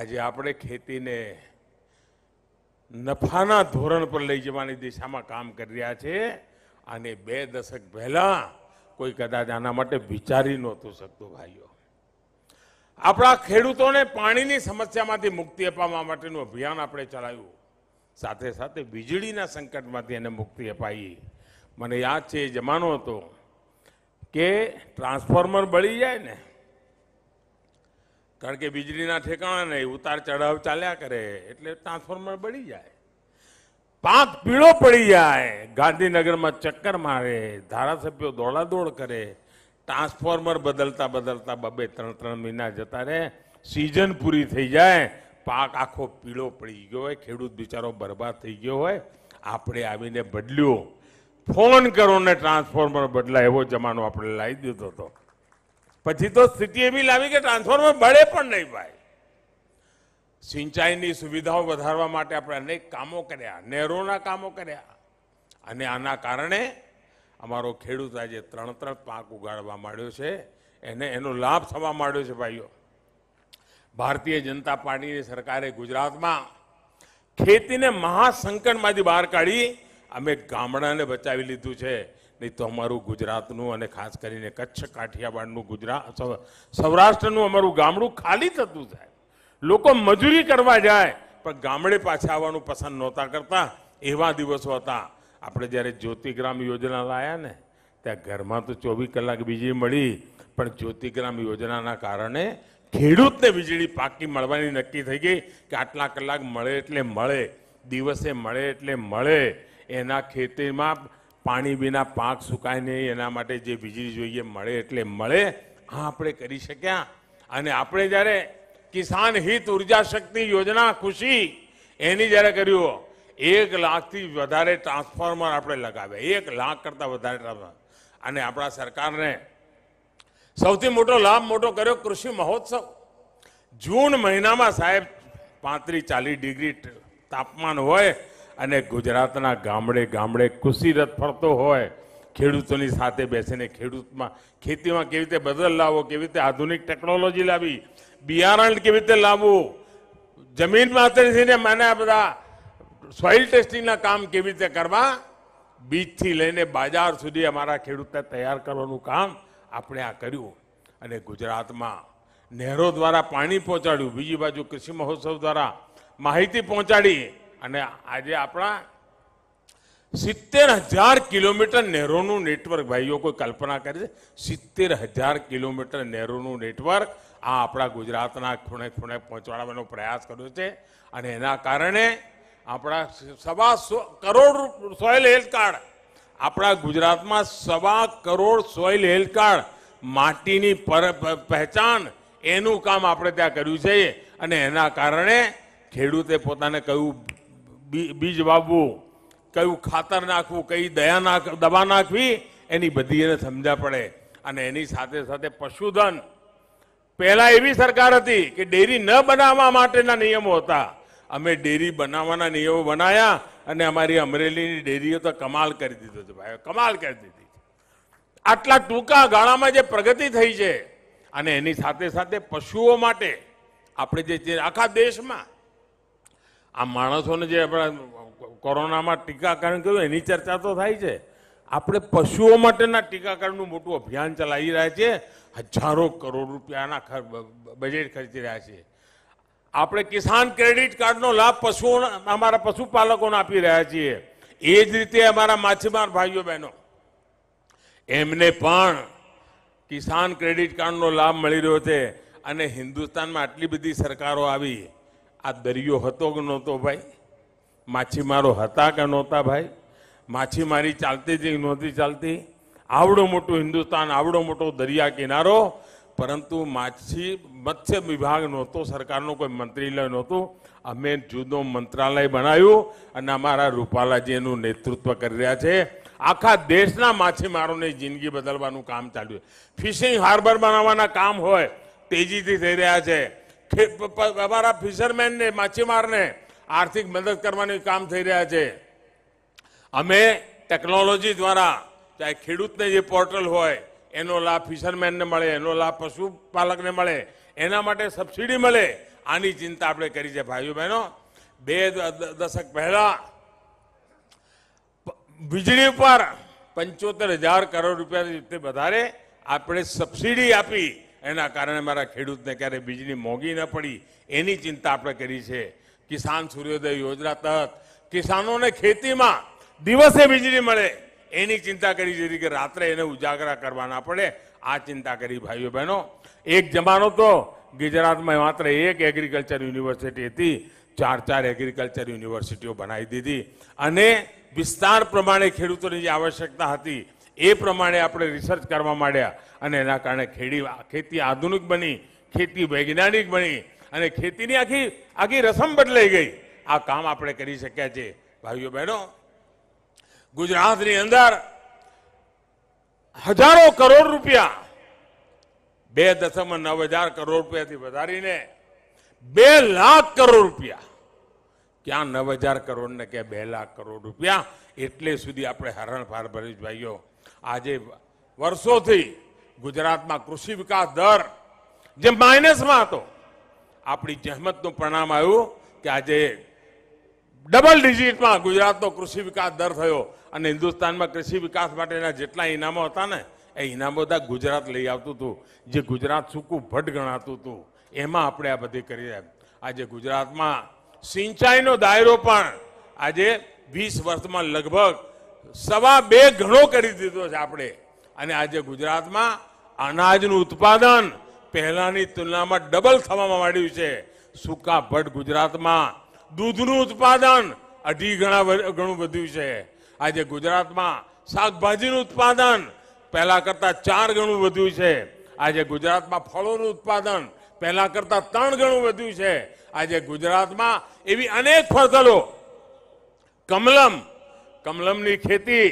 આજે આપણે ખેતીને નફાના ધોરણ પર લઈ જવાની દિશામાં કામ કરી રહ્યા છે અને બે દશક પહેલાં કોઈ કદાચ આના માટે વિચારી નહોતું શકતું ભાઈઓ આપણા ખેડૂતોને પાણીની સમસ્યામાંથી મુક્તિ અપાવવા માટેનું અભિયાન આપણે ચલાવ્યું સાથે સાથે વીજળીના સંકટમાંથી એને મુક્તિ અપાવી મને યાદ છે એ જમાનો હતો કે ટ્રાન્સફોર્મર બળી જાય ને કારણ કે વીજળીના ઠેકાણા નહીં ઉતાર ચઢાવ ચાલ્યા કરે એટલે ટ્રાન્સફોર્મર બળી જાય પાક પીળો પડી જાય ગાંધીનગરમાં ચક્કર મારે ધારાસભ્યો દોડાદોડ કરે ટ્રાન્સફોર્મર બદલતા બદલતા બબે ત્રણ ત્રણ મહિના જતા રહે સિઝન પૂરી થઈ જાય પાક આખો પીળો પડી ગયો હોય ખેડૂત બિચારો બરબાદ થઈ ગયો હોય આપણે આવીને બદલ્યો ફોન કરો ને ટ્રાન્સફોર્મર બદલાય એવો જમાનો આપણે લાવી દીધો હતો પછી તો સ્થિતિ એવી લાવી કે ટ્રાન્સફોર્મર બળે પણ નહીં ભાઈ સિંચાઈની સુવિધાઓ વધારવા માટે આપણે અનેક કામો કર્યા નહેરોના કામો કર્યા અને આના કારણે અમારો ખેડૂત આજે ત્રણ ત્રણ પાક ઉગાડવા માંડ્યો છે એને એનો લાભ થવા માંડ્યો છે ભાઈઓ ભારતીય જનતા પાર્ટીની સરકારે ગુજરાતમાં ખેતીને મહાસંકટમાંથી બહાર કાઢી અમે ગામડાને બચાવી લીધું છે નહીં તો અમારું ગુજરાતનું અને ખાસ કરીને કચ્છ કાઠિયાવાડનું ગુજરાત સૌરાષ્ટ્રનું અમારું ગામડું ખાલી થતું થાય લોકો મજૂરી કરવા જાય પણ ગામડે પાછા આવવાનું પસંદ નહોતા કરતા એવા દિવસો હતા આપણે જ્યારે જ્યોતિગ્રામ યોજના લાયા ને ત્યાં ઘરમાં તો ચોવીસ કલાક વીજળી મળી પણ જ્યોતિગ્રામ યોજનાના કારણે ખેડૂતને વીજળી પાકી મળવાની નક્કી થઈ ગઈ કે આટલા કલાક મળે એટલે મળે દિવસે મળે એટલે મળે એના ખેતીમાં પાણી વિના પાક સુકાય નહીં એના માટે જે વીજળી જોઈએ મળે એટલે મળે આ આપણે કરી શક્યા અને આપણે જ્યારે કિસાન હિત ઉર્જા શક્તિ યોજના ખુશી એની જ્યારે કર્યું એક લાખથી વધારે ટ્રાન્સફોર્મર આપણે લગાવ્યા એક લાખ કરતાં વધારે ટ્રાન્સફોર્મર અને આપણા સરકારને સૌથી મોટો લાભ મોટો કર્યો કૃષિ મહોત્સવ જૂન મહિનામાં સાહેબ પાંત્રીસ ચાલીસ ડિગ્રી તાપમાન હોય અને ગુજરાતના ગામડે ગામડે કૃષિરથ ફરતો હોય ખેડૂતોની સાથે બેસીને ખેડૂતમાં ખેતીમાં કેવી રીતે બદલ લાવવો કેવી રીતે આધુનિક ટેકનોલોજી લાવી બિયારણ કેવી રીતે લાવવું જમીન માતરીને મને આ બધા સોઇલ ટેસ્ટિંગના કામ કેવી રીતે કરવા બીજથી લઈને બાજાર સુધી અમારા ખેડૂતને તૈયાર કરવાનું કામ આપણે આ કર્યું અને ગુજરાતમાં નહેરો દ્વારા પાણી પહોંચાડ્યું બીજી બાજુ કૃષિ મહોત્સવ દ્વારા માહિતી પહોંચાડી અને આજે આપણા સિત્તેર હજાર કિલોમીટર નહેરોનું નેટવર્ક ભાઈઓ કોઈ કલ્પના કરી છે સિત્તેર હજાર કિલોમીટર નહેરોનું નેટવર્ક આ આપણા ગુજરાતના ખૂણે ખૂણે પહોંચાડવાનો પ્રયાસ કર્યો છે અને એના કારણે આપણા સવા કરોડ સોઇલ હેલ્થ કાર્ડ આપણા ગુજરાતમાં સવા કરોડ સોઇલ હેલ્થ કાર્ડ માટીની પહેચાન એનું કામ આપણે ત્યાં કર્યું છે અને એના કારણે ખેડૂતે પોતાને કહ્યું બીજ વાવવું કયું ખાતર નાખવું કઈ દયા નાખ દવા નાખવી એની બધી એને સમજા પડે અને એની સાથે સાથે પશુધન પહેલાં એવી સરકાર હતી કે ડેરી ન બનાવવા માટેના નિયમો હતા અમે ડેરી બનાવવાના નિયમો બનાવ્યા અને અમારી અમરેલીની ડેરીઓ તો કમાલ કરી દીધો છે ભાઈ કમાલ કરી દીધી આટલા ટૂંકા ગાળામાં જે પ્રગતિ થઈ છે અને એની સાથે સાથે પશુઓ માટે આપણે જે આખા દેશમાં આ માણસોને જે આપણા કોરોનામાં ટીકાકરણ કર્યું એની ચર્ચા તો થાય છે આપણે પશુઓ માટેના ટીકાકરણનું મોટું અભિયાન ચલાવી રહ્યા છીએ હજારો કરોડ રૂપિયાના બજેટ ખર્ચી રહ્યા છીએ આપણે કિસાન ક્રેડિટ કાર્ડનો લાભ પશુઓના અમારા પશુપાલકોને આપી રહ્યા છીએ એ જ રીતે અમારા માછીમાર ભાઈઓ બહેનો એમને પણ કિસાન ક્રેડિટ કાર્ડનો લાભ મળી રહ્યો છે અને હિન્દુસ્તાનમાં આટલી બધી સરકારો આવી આ દરિયો હતો કે નહોતો ભાઈ માછીમારો હતા કે નહોતા ભાઈ માછીમારી ચાલતી હતી નહોતી ચાલતી આવડો મોટું હિન્દુસ્તાન આવડો મોટો દરિયા કિનારો પરંતુ માછી મત્સ્ય વિભાગ નહોતો સરકારનું કોઈ મંત્રીલય નહોતું અમે જુદો મંત્રાલય બનાવ્યું અને અમારા રૂપાલાજી એનું નેતૃત્વ કરી રહ્યા છે આખા દેશના માછીમારોની જિંદગી બદલવાનું કામ ચાલ્યું ફિશિંગ હાર્બર બનાવવાના કામ હોય તેજીથી થઈ રહ્યા છે અમારા ફિશરમેનને માછીમારને આર્થિક મદદ કરવાની કામ થઈ રહ્યા છે અમે ટેકનોલોજી દ્વારા ચાહે ખેડૂતને જે પોર્ટલ હોય એનો લાભ ફિશરમેનને મળે એનો લાભ પશુપાલકને મળે એના માટે સબસિડી મળે આની ચિંતા આપણે કરી છે ભાઈઓ બહેનો બે દશક પહેલાં વીજળી ઉપર પંચોતેર હજાર કરોડ રૂપિયાની રીતે વધારે આપણે સબસિડી આપી એના કારણે મારા ખેડૂતને ક્યારેય વીજળી મોંઘી ન પડી એની ચિંતા આપણે કરી છે કિસાન સૂર્યોદય યોજના તહત કિસાનોને ખેતીમાં દિવસે વીજળી મળે એની ચિંતા કરી જેથી કે રાત્રે એને ઉજાગરા કરવાના પડે આ ચિંતા કરી ભાઈઓ બહેનો એક જમાનો તો ગુજરાતમાં માત્ર એક એગ્રીકલ્ચર યુનિવર્સિટી હતી ચાર ચાર એગ્રીકલ્ચર યુનિવર્સિટીઓ બનાવી દીધી અને વિસ્તાર પ્રમાણે ખેડૂતોની જે આવશ્યકતા હતી એ પ્રમાણે આપણે રિસર્ચ કરવા માંડ્યા અને એના કારણે ખેડી ખેતી આધુનિક બની ખેતી વૈજ્ઞાનિક બની અને ખેતીની આખી આખી રસમ બદલાઈ ગઈ આ કામ આપણે કરી શક્યા છે ભાઈઓ બહેનો ગુજરાતની અંદર હજારો કરોડ રૂપિયા બે દશમ નવ હજાર કરોડ રૂપિયાથી વધારીને બે લાખ કરોડ રૂપિયા ક્યાં નવ હજાર કરોડ ને ક્યાં બે લાખ કરોડ રૂપિયા એટલે સુધી આપણે હરણફાર ભરીશ ભાઈઓ આજે વર્ષોથી ગુજરાતમાં કૃષિ વિકાસ દર જે માઇનસમાં હતો આપણી જહેમતનું પરિણામ આવ્યું કે આજે ડબલ ડિજિટમાં ગુજરાતનો કૃષિ વિકાસ દર થયો અને હિન્દુસ્તાનમાં કૃષિ વિકાસ માટેના જેટલા ઇનામો હતા ને એ ઇનામો બધા ગુજરાત લઈ આવતું હતું જે ગુજરાત સૂકું ભટ્ટ ગણાતું હતું એમાં આપણે આ બધી કરી આજે ગુજરાતમાં સિંચાઈનો દાયરો પણ આજે વીસ વર્ષમાં લગભગ સવા બે ઘણો કરી દીધો છે આપણે અને આજે ગુજરાતમાં અનાજનું ઉત્પાદન પહેલાની તુલનામાં ડબલ થવામાં માંડ્યું છે સૂકા ભટ્ટ ગુજરાતમાં દૂધનું ઉત્પાદન અઢી ગણા ઘણું વધ્યું છે આજે ગુજરાતમાં શાકભાજીનું ઉત્પાદન પહેલાં કરતાં ચાર ગણું વધ્યું છે આજે ગુજરાતમાં ફળોનું ઉત્પાદન પહેલાં કરતાં ત્રણ ગણું વધ્યું છે આજે ગુજરાતમાં એવી અનેક ફસલો કમલમ કમલમની ખેતી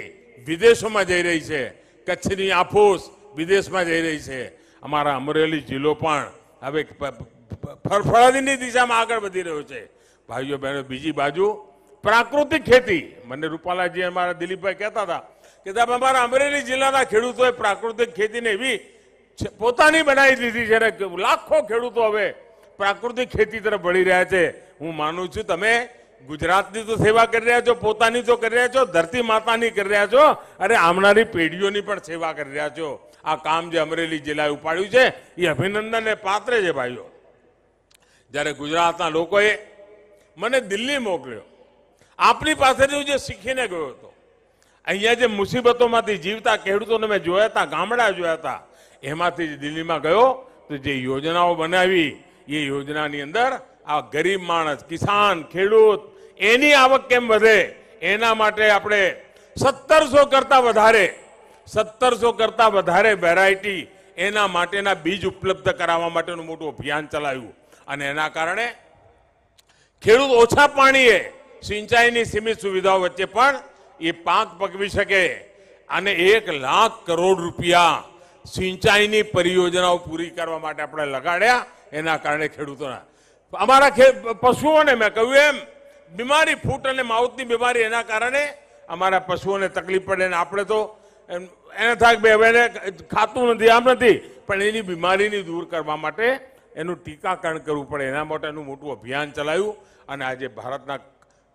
વિદેશોમાં જઈ રહી છે કચ્છની આફૂસ વિદેશમાં જઈ રહી છે અમારા અમરેલી જિલ્લો પણ હવે ફરફરાદીની દિશામાં આગળ વધી રહ્યો છે ભાઈઓ બહેનો બીજી બાજુ પ્રાકૃતિક ખેતી મને રૂપાલાજી અમારા દિલીપભાઈ કહેતા હતા કે સાહેબ અમારા અમરેલી જિલ્લાના ખેડૂતોએ પ્રાકૃતિક ખેતીને એવી પોતાની બનાવી દીધી છે અને લાખો ખેડૂતો હવે પ્રાકૃતિક ખેતી તરફ વળી રહ્યા છે હું માનું છું તમે ગુજરાતની તો સેવા કરી રહ્યા છો પોતાની તો કરી રહ્યા છો ધરતી માતાની કરી રહ્યા છો અરે આવનારી પેઢીઓની પણ સેવા કરી રહ્યા છો આ કામ જે અમરેલી જિલ્લાએ ઉપાડ્યું છે એ અભિનંદનને પાત્ર છે ભાઈઓ જ્યારે ગુજરાતના લોકોએ મને દિલ્હી મોકલ્યો આપની પાસેથી હું જે શીખીને ગયો હતો અહીંયા જે મુસીબતોમાંથી જીવતા ખેડૂતોને મેં જોયા હતા ગામડા જોયા હતા એમાંથી જ દિલ્હીમાં ગયો તો જે યોજનાઓ બનાવી એ યોજનાની અંદર આ ગરીબ માણસ કિસાન ખેડૂત એની આવક કેમ વધે એના માટે આપણે સત્તરસો કરતા વધારે સત્તરસો કરતા વધારે વેરાયટી એના માટેના બીજ ઉપલબ્ધ કરાવવા માટેનું મોટું અભિયાન ચલાવ્યું અને એના કારણે ખેડૂત ઓછા પાણીએ સિંચાઈની સીમિત સુવિધાઓ વચ્ચે પણ એ પાક પકવી શકે અને એક લાખ કરોડ રૂપિયા સિંચાઈની પરિયોજનાઓ પૂરી કરવા માટે આપણે લગાડ્યા એના કારણે ખેડૂતોના અમારા પશુઓને મેં કહ્યું એમ બીમારી ફૂટ અને માઉથની બીમારી એના કારણે અમારા પશુઓને તકલીફ પડે ને આપણે તો એને થાય કે હવે એને ખાતું નથી આમ નથી પણ એની બીમારીની દૂર કરવા માટે એનું ટીકાકરણ કરવું પડે એના માટે એનું મોટું અભિયાન ચલાવ્યું અને આજે ભારતના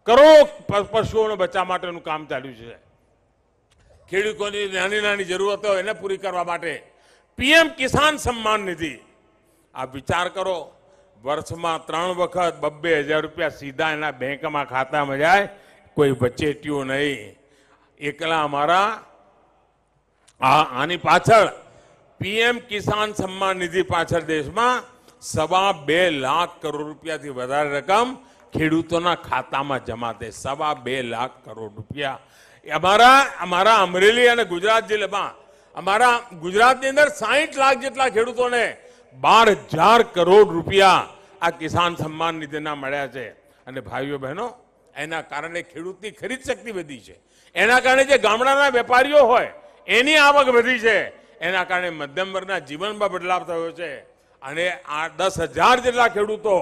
કરોડ પશુઓને બચાવવા માટેનું કામ ચાલ્યું છે ખેડૂતોની નાની નાની જરૂરતો એને પૂરી કરવા માટે પીએમ કિસાન સન્માન નિધિ આ વિચાર કરો વર્ષમાં ત્રણ વખત બબ્બે હજાર રૂપિયા સીધા એના બેંકમાં ખાતામાં જાય કોઈ વચેટિયું નહીં એકલા અમારા આ આની પાછળ પીએમ કિસાન સન્માન નિધિ પાછળ દેશમાં સવા બે લાખ કરોડ રૂપિયાથી વધારે રકમ ખેડૂતોના ખાતામાં જમા થઈ સવા બે લાખ કરોડ રૂપિયા અમારા અમારા અમરેલી અને ગુજરાત જિલ્લામાં અમારા ગુજરાતની અંદર સાહીઠ લાખ જેટલા ખેડૂતોને બાર હજાર કરોડ રૂપિયા આ કિસાન સન્માન નિધિના મળ્યા છે અને ભાઈઓ બહેનો એના કારણે ખેડૂતની ખરીદ શક્તિ વધી છે એના કારણે જે ગામડાના વેપારીઓ હોય એની આવક વધી છે એના કારણે મધ્યમ વર્ગના જીવનમાં બદલાવ થયો છે અને આ દસ હજાર જેટલા ખેડૂતો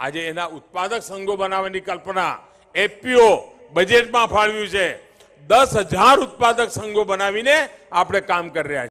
આજે એના ઉત્પાદક સંઘો બનાવવાની કલ્પના એપીઓ બજેટમાં ફાળવ્યું છે દસ હજાર ઉત્પાદક સંઘો બનાવીને આપણે કામ કરી રહ્યા છીએ